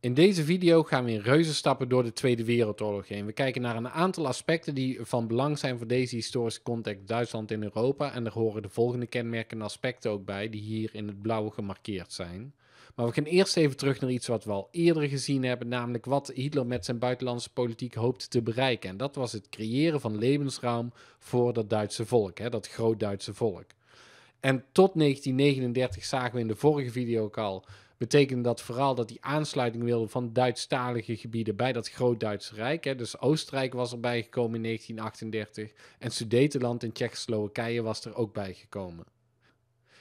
In deze video gaan we in reuze stappen door de Tweede Wereldoorlog heen. We kijken naar een aantal aspecten die van belang zijn voor deze historische context Duitsland in Europa. En er horen de volgende kenmerken en aspecten ook bij, die hier in het blauw gemarkeerd zijn. Maar we gaan eerst even terug naar iets wat we al eerder gezien hebben, namelijk wat Hitler met zijn buitenlandse politiek hoopte te bereiken. En dat was het creëren van levensruim voor dat Duitse volk, hè, dat groot Duitse volk. En tot 1939 zagen we in de vorige video ook al betekende dat vooral dat die aansluiting wilde van Duitsstalige gebieden bij dat groot Duitse Rijk. Hè. Dus Oostenrijk was erbij gekomen in 1938 en Sudetenland en Tsjechoslowakije was er ook bij gekomen.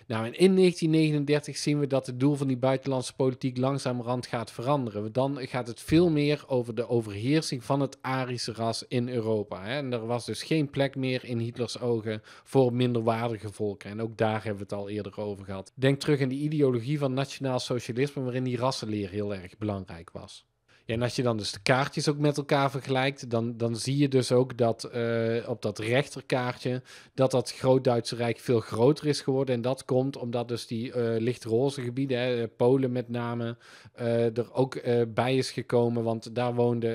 Nou, en in 1939 zien we dat het doel van die buitenlandse politiek rand gaat veranderen. Dan gaat het veel meer over de overheersing van het Arische ras in Europa. Hè. En er was dus geen plek meer in Hitlers ogen voor minderwaardige volken. En ook daar hebben we het al eerder over gehad. Denk terug aan die ideologie van nationaal socialisme, waarin die rassenleer heel erg belangrijk was en als je dan dus de kaartjes ook met elkaar vergelijkt, dan, dan zie je dus ook dat eh, op dat rechterkaartje dat dat Groot-Duitse Rijk veel groter is geworden. En dat komt omdat dus die eh, lichtroze gebieden, hè, eh, Polen met name, er ook bij is gekomen. Want daar woonden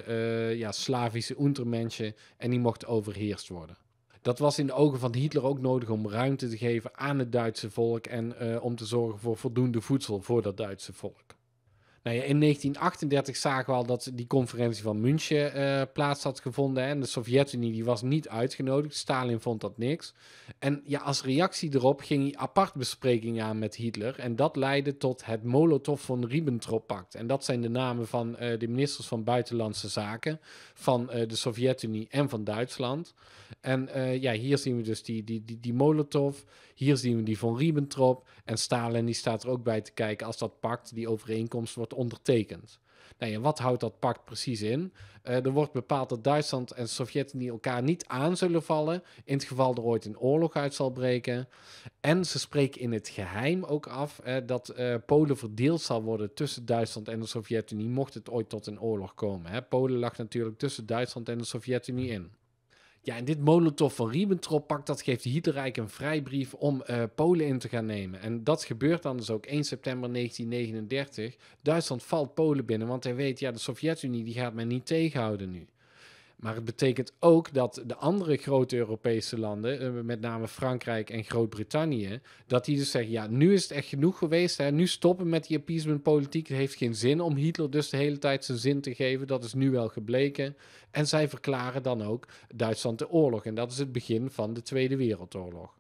ja, Slavische Untermenschen en die mochten overheerst worden. Dat was in de ogen van Hitler ook nodig om ruimte te geven aan het Duitse volk en om te zorgen voor voldoende voedsel voor dat Duitse volk. Nou ja, in 1938 zagen we al dat die conferentie van München eh, plaats had gevonden. En de Sovjet-Unie die was niet uitgenodigd. Stalin vond dat niks. En ja, als reactie erop ging hij apart besprekingen aan met Hitler. En dat leidde tot het Molotov-von-Ribbentrop-pact. En dat zijn de namen van eh, de ministers van Buitenlandse Zaken van eh, de Sovjet-Unie en van Duitsland. En ja, hier zien we dus die, die, die, die Molotov. Hier zien we die van Ribbentrop. En Stalin die staat er ook bij te kijken als dat pact, die overeenkomst wordt wordt ondertekend. Nou wat houdt dat pact precies in? Eh, er wordt bepaald dat Duitsland en Sovjet-Unie elkaar niet aan zullen vallen. in het geval er ooit een oorlog uit zal breken. En ze spreken in het geheim ook af eh, dat eh, Polen verdeeld zal worden tussen Duitsland en de Sovjet-Unie. mocht het ooit tot een oorlog komen. Hè? Polen lag natuurlijk tussen Duitsland en de Sovjet-Unie in. Ja, en dit Molotov van Ribbentrop-pact, dat geeft Hitler een vrijbrief om eh, Polen in te gaan nemen. En dat gebeurt dan dus ook 1 september 1939. Duitsland valt Polen binnen, want hij weet, ja, de Sovjet-Unie die gaat men niet tegenhouden nu. Maar het betekent ook dat de andere grote Europese landen, eh, met name Frankrijk en Groot-Brittannië, dat die dus zeggen: ja, nu is het echt genoeg geweest. Hè? Nu stoppen met die appeasementpolitiek politiek Het heeft geen zin om Hitler dus de hele tijd zijn zin te geven. Dat is nu wel gebleken. En zij verklaren dan ook Duitsland de oorlog. En dat is het begin van de Tweede Wereldoorlog.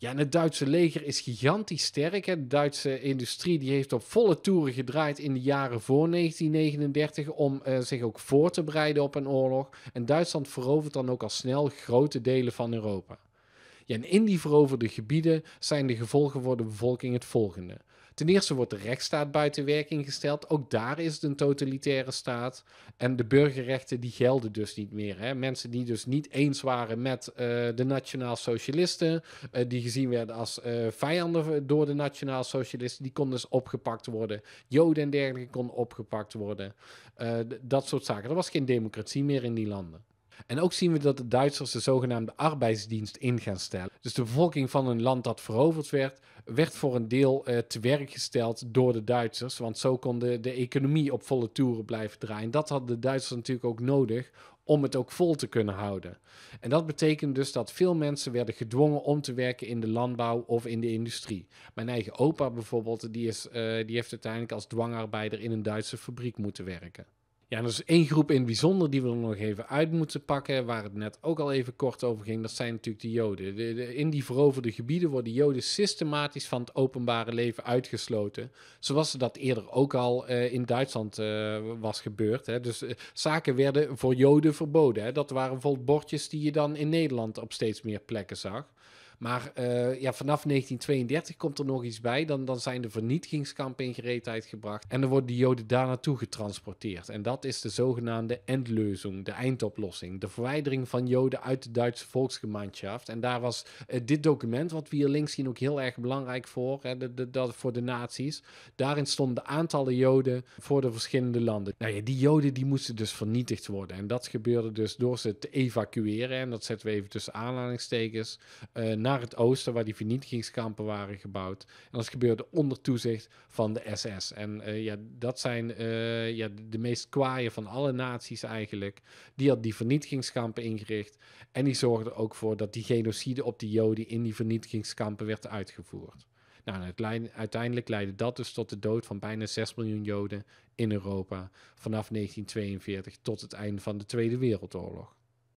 Ja, en het Duitse leger is gigantisch sterk. De Duitse industrie die heeft op volle toeren gedraaid in de jaren voor 1939 om eh, zich ook voor te bereiden op een oorlog. En Duitsland verovert dan ook al snel grote delen van Europa. Ja, en in die veroverde gebieden zijn de gevolgen voor de bevolking het volgende. Ten eerste wordt de rechtsstaat buiten werking gesteld. Ook daar is het een totalitaire staat. En de burgerrechten die gelden dus niet meer. Hè? Mensen die dus niet eens waren met eh, de nationaal-socialisten, eh, die gezien werden als eh, vijanden door de nationaal-socialisten, die konden dus opgepakt worden. Joden en dergelijke konden opgepakt worden. dat soort zaken. Er was geen democratie meer in die landen. En ook zien we dat de Duitsers de zogenaamde arbeidsdienst in gaan stellen. Dus de bevolking van een land dat veroverd werd, werd voor een deel eh, te werk gesteld door de Duitsers. Want zo kon de, de economie op volle toeren blijven draaien. Dat hadden de Duitsers natuurlijk ook nodig om het ook vol te kunnen houden. En dat betekent dus dat veel mensen werden gedwongen om te werken in de landbouw of in de industrie. Mijn eigen opa bijvoorbeeld, die, is, eh, die heeft uiteindelijk als dwangarbeider in een Duitse fabriek moeten werken. Ja, en er is één groep in het bijzonder die we er nog even uit moeten pakken, waar het net ook al even kort over ging. Dat zijn natuurlijk de Joden. in die veroverde gebieden worden Joden systematisch van het openbare leven uitgesloten. Zoals dat eerder ook al eh, in Duitsland eh, was gebeurd. Hè. Dus eh, zaken werden voor Joden verboden. Hè. Dat waren bijvoorbeeld bordjes die je dan in Nederland op steeds meer plekken zag. Maar eh, ja, vanaf 1932 komt er nog iets bij. Dan, dan zijn de vernietigingskampen in gereedheid gebracht. En dan worden de Joden daar naartoe getransporteerd. En dat is de zogenaamde endlösung, de eindoplossing. De verwijdering van Joden uit de Duitse volksgemeenschap. En daar was eh, dit document, wat we hier links zien, ook heel erg belangrijk voor. Hè, dat voor de nazi's. Daarin stonden de aantallen Joden voor de verschillende landen. Nou ja, die Joden die moesten dus vernietigd worden. En dat gebeurde dus door ze te evacueren. En dat zetten we even tussen aanhalingstekens. Uh, naar het oosten, waar die vernietigingskampen waren gebouwd. En dat gebeurde onder toezicht van de SS. En eh, ja, dat zijn eh, ja, de meest kwaaien van alle naties eigenlijk. Die had die vernietigingskampen ingericht. En die zorgden ook voor dat die genocide op de Joden in die vernietigingskampen werd uitgevoerd. Nou, uiteindelijk leidde dat dus tot de dood van bijna 6 miljoen Joden in Europa vanaf 1942 tot het einde van de Tweede Wereldoorlog.